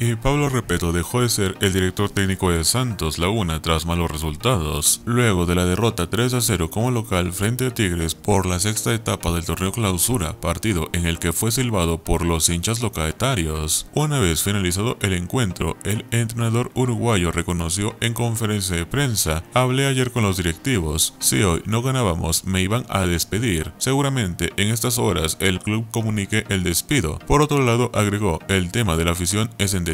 y Pablo Repeto dejó de ser el director técnico de Santos Laguna tras malos resultados, luego de la derrota 3 a 0 como local frente a Tigres por la sexta etapa del torneo clausura, partido en el que fue silbado por los hinchas localitarios. Una vez finalizado el encuentro, el entrenador uruguayo reconoció en conferencia de prensa, hablé ayer con los directivos, si hoy no ganábamos me iban a despedir, seguramente en estas horas el club comunique el despido. Por otro lado agregó, el tema de la afición es en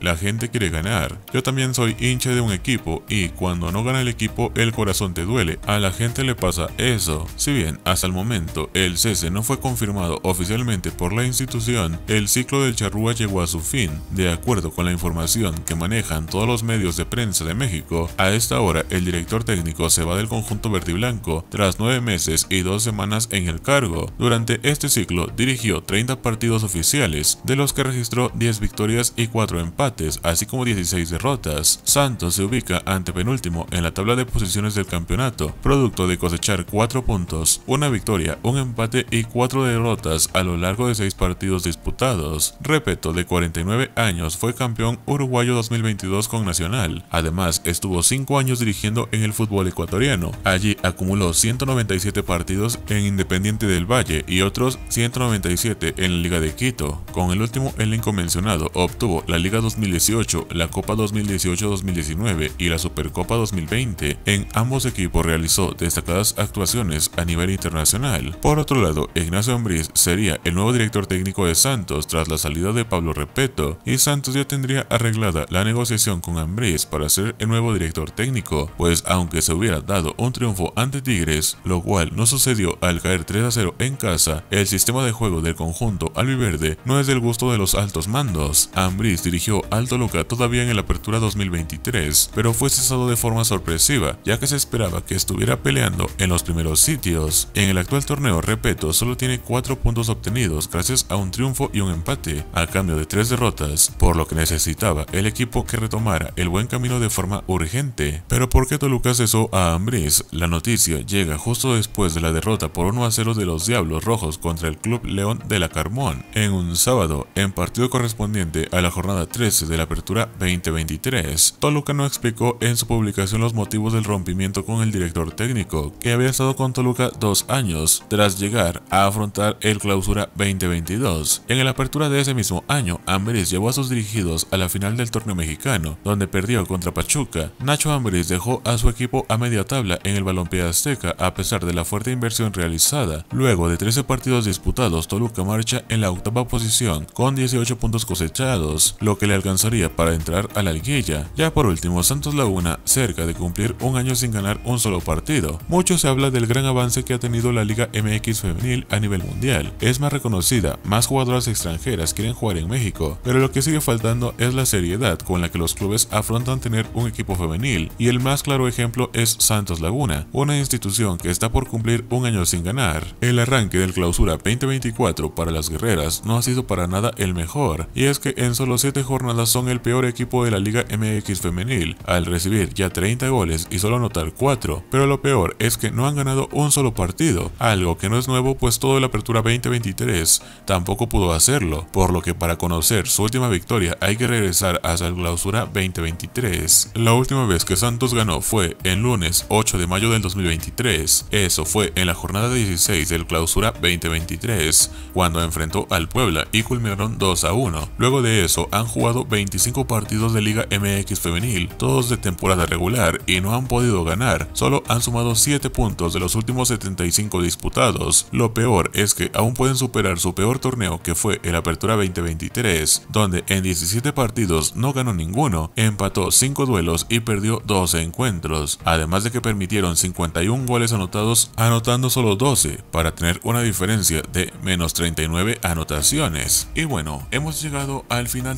la gente quiere ganar. Yo también soy hincha de un equipo y cuando no gana el equipo el corazón te duele. A la gente le pasa eso. Si bien hasta el momento el cese no fue confirmado oficialmente por la institución, el ciclo del charrúa llegó a su fin. De acuerdo con la información que manejan todos los medios de prensa de México, a esta hora el director técnico se va del conjunto verde y blanco tras nueve meses y dos semanas en el cargo. Durante este ciclo dirigió 30 partidos oficiales, de los que registró 10 victorias y 4 4 empates, así como 16 derrotas. Santos se ubica ante penúltimo en la tabla de posiciones del campeonato, producto de cosechar 4 puntos, una victoria, un empate y 4 derrotas a lo largo de 6 partidos disputados. Repeto, de 49 años, fue campeón uruguayo 2022 con Nacional. Además, estuvo 5 años dirigiendo en el fútbol ecuatoriano. Allí acumuló 197 partidos en Independiente del Valle y otros 197 en la Liga de Quito. Con el último el inconvencionado obtuvo la Liga 2018, la Copa 2018-2019 y la Supercopa 2020, en ambos equipos realizó destacadas actuaciones a nivel internacional. Por otro lado, Ignacio Ambriz sería el nuevo director técnico de Santos tras la salida de Pablo Repeto y Santos ya tendría arreglada la negociación con Ambriz para ser el nuevo director técnico, pues aunque se hubiera dado un triunfo ante Tigres, lo cual no sucedió al caer 3 a 0 en casa, el sistema de juego del conjunto albiverde no es del gusto de los altos mandos dirigió al Toluca todavía en la Apertura 2023, pero fue cesado de forma sorpresiva, ya que se esperaba que estuviera peleando en los primeros sitios. En el actual torneo, repito, solo tiene 4 puntos obtenidos gracias a un triunfo y un empate, a cambio de tres derrotas, por lo que necesitaba el equipo que retomara el buen camino de forma urgente. Pero ¿por qué Toluca cesó a Ambris? La noticia llega justo después de la derrota por 1 a 0 de los Diablos Rojos contra el Club León de la Carmón, en un sábado, en partido correspondiente a la jornada 13 de la apertura 2023. Toluca no explicó en su publicación los motivos del rompimiento con el director técnico, que había estado con Toluca dos años tras llegar a afrontar el clausura 2022. En la apertura de ese mismo año, Ambris llevó a sus dirigidos a la final del torneo mexicano, donde perdió contra Pachuca. Nacho Ambris dejó a su equipo a media tabla en el balompié azteca a pesar de la fuerte inversión realizada. Luego de 13 partidos disputados, Toluca marcha en la octava posición con 18 puntos cosechados lo que le alcanzaría para entrar a la liguilla. Ya por último, Santos Laguna, cerca de cumplir un año sin ganar un solo partido. Mucho se habla del gran avance que ha tenido la Liga MX femenil a nivel mundial. Es más reconocida, más jugadoras extranjeras quieren jugar en México, pero lo que sigue faltando es la seriedad con la que los clubes afrontan tener un equipo femenil, y el más claro ejemplo es Santos Laguna, una institución que está por cumplir un año sin ganar. El arranque del clausura 2024 para las guerreras no ha sido para nada el mejor, y es que en solo 7 jornadas son el peor equipo de la Liga MX femenil, al recibir ya 30 goles y solo anotar 4, pero lo peor es que no han ganado un solo partido, algo que no es nuevo pues todo la apertura 2023 tampoco pudo hacerlo, por lo que para conocer su última victoria hay que regresar hasta el clausura 2023. La última vez que Santos ganó fue el lunes 8 de mayo del 2023, eso fue en la jornada 16 del clausura 2023, cuando enfrentó al Puebla y culminaron 2 a 1. Luego de eso, han jugado 25 partidos de Liga MX femenil, todos de temporada regular y no han podido ganar, solo han sumado 7 puntos de los últimos 75 disputados. Lo peor es que aún pueden superar su peor torneo que fue el Apertura 2023, donde en 17 partidos no ganó ninguno, empató 5 duelos y perdió 12 encuentros, además de que permitieron 51 goles anotados anotando solo 12 para tener una diferencia de menos 39 anotaciones. Y bueno, hemos llegado al final